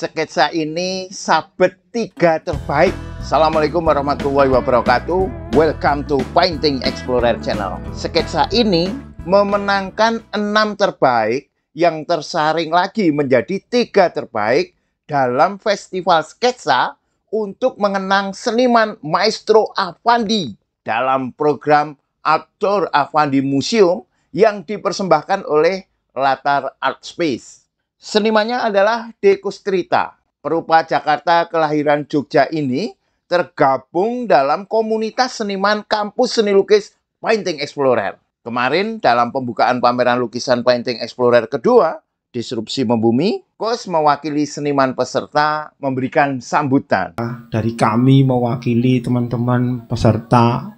sketsa ini sabet tiga terbaik. Assalamualaikum warahmatullahi wabarakatuh. Welcome to Painting Explorer Channel. Sketsa ini memenangkan enam terbaik yang tersaring lagi menjadi tiga terbaik dalam festival sketsa untuk mengenang seniman Maestro Avandi dalam program Aktor Avandi Museum yang dipersembahkan oleh Latar Art Space. Senimanya adalah Dekustrita. Perupa Jakarta kelahiran Jogja ini tergabung dalam komunitas seniman kampus seni lukis Painting Explorer. Kemarin dalam pembukaan pameran lukisan Painting Explorer kedua, Disrupsi Membumi, Kos mewakili seniman peserta memberikan sambutan. Dari kami mewakili teman-teman peserta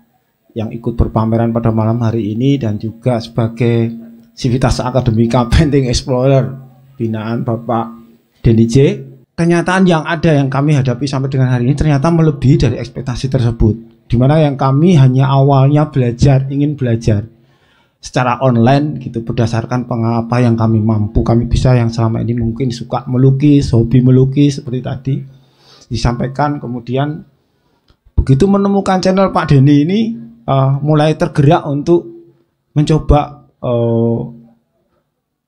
yang ikut berpameran pada malam hari ini dan juga sebagai sivitas akademika Painting Explorer binaan Bapak Deni J, kenyataan yang ada yang kami hadapi sampai dengan hari ini ternyata melebihi dari ekspektasi tersebut. Dimana yang kami hanya awalnya belajar, ingin belajar secara online gitu berdasarkan pengapa yang kami mampu kami bisa yang selama ini mungkin suka melukis hobi melukis seperti tadi disampaikan kemudian begitu menemukan channel Pak Deni ini uh, mulai tergerak untuk mencoba uh,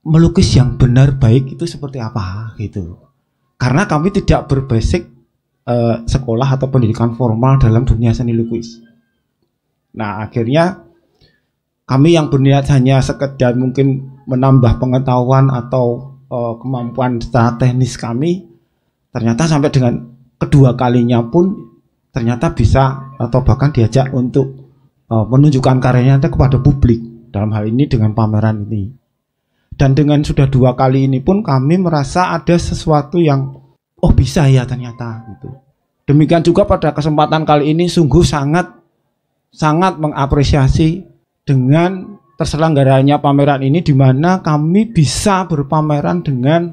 melukis yang benar baik itu seperti apa gitu. Karena kami tidak berbasic uh, sekolah atau pendidikan formal dalam dunia seni lukis. Nah, akhirnya kami yang berniat hanya sekedar mungkin menambah pengetahuan atau uh, kemampuan secara teknis kami ternyata sampai dengan kedua kalinya pun ternyata bisa atau bahkan diajak untuk uh, menunjukkan karyanya kepada publik dalam hal ini dengan pameran ini. Dan dengan sudah dua kali ini pun kami merasa ada sesuatu yang oh bisa ya ternyata gitu. Demikian juga pada kesempatan kali ini sungguh sangat sangat mengapresiasi dengan terselenggaranya pameran ini di mana kami bisa berpameran dengan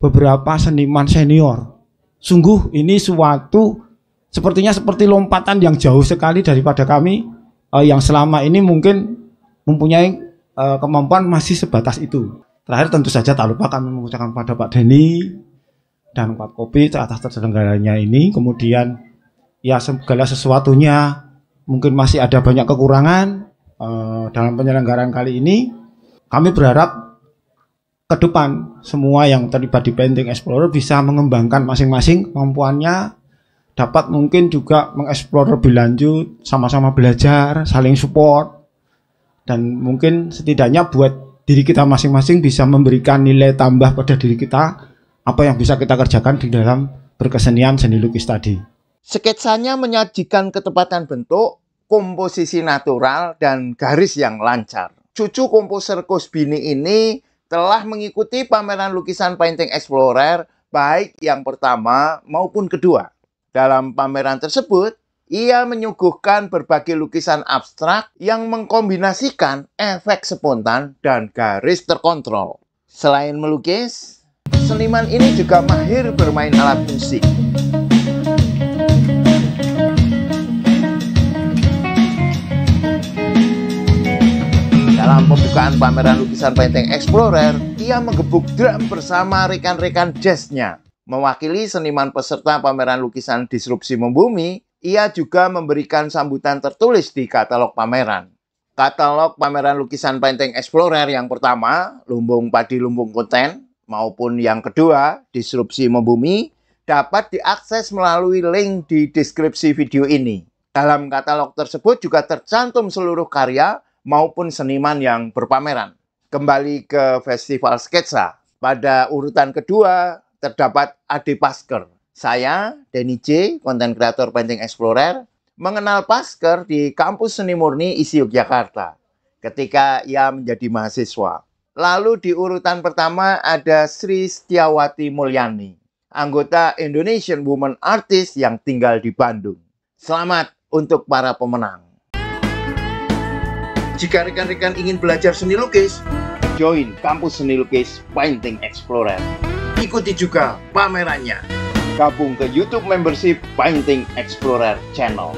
beberapa seniman senior. Sungguh ini suatu sepertinya seperti lompatan yang jauh sekali daripada kami eh, yang selama ini mungkin mempunyai Eh, kemampuan masih sebatas itu. Terakhir tentu saja tak lupa kami mengucapkan kepada Pak Denny dan Pak Kopi atas terselenggaranya ini. Kemudian ya segala sesuatunya mungkin masih ada banyak kekurangan uh, dalam penyelenggaraan kali ini. Kami berharap ke depan semua yang terlibat di Painting Explorer bisa mengembangkan masing-masing kemampuannya dapat mungkin juga mengeksplor lebih lanjut, sama-sama belajar, saling support dan mungkin setidaknya buat diri kita masing-masing bisa memberikan nilai tambah pada diri kita apa yang bisa kita kerjakan di dalam berkesenian seni lukis tadi. Sketsanya menyajikan ketepatan bentuk, komposisi natural, dan garis yang lancar. Cucu komposer Kosbini ini telah mengikuti pameran lukisan Painting Explorer baik yang pertama maupun kedua. Dalam pameran tersebut, ia menyuguhkan berbagai lukisan abstrak yang mengkombinasikan efek spontan dan garis terkontrol. Selain melukis, seniman ini juga mahir bermain alat musik. Dalam pembukaan pameran lukisan Painting Explorer, ia menggebuk drum bersama rekan-rekan jazznya. Mewakili seniman peserta pameran lukisan Disrupsi Membumi, ia juga memberikan sambutan tertulis di katalog pameran. Katalog pameran lukisan Painting Explorer yang pertama, Lumbung Padi Lumbung Konten, maupun yang kedua, Disrupsi Membumi, dapat diakses melalui link di deskripsi video ini. Dalam katalog tersebut juga tercantum seluruh karya maupun seniman yang berpameran. Kembali ke Festival Sketsa. Pada urutan kedua, terdapat Ade Pasker saya, Denny J, konten kreator painting Explorer, mengenal Pasker di kampus seni murni ISI Yogyakarta ketika ia menjadi mahasiswa. Lalu di urutan pertama ada Sri Setiawati Mulyani, anggota Indonesian Woman Artist yang tinggal di Bandung. Selamat untuk para pemenang. Jika rekan-rekan ingin belajar seni lukis, join kampus seni lukis Painting Explorer. Ikuti juga pamerannya. Gabung ke YouTube membership Painting Explorer Channel.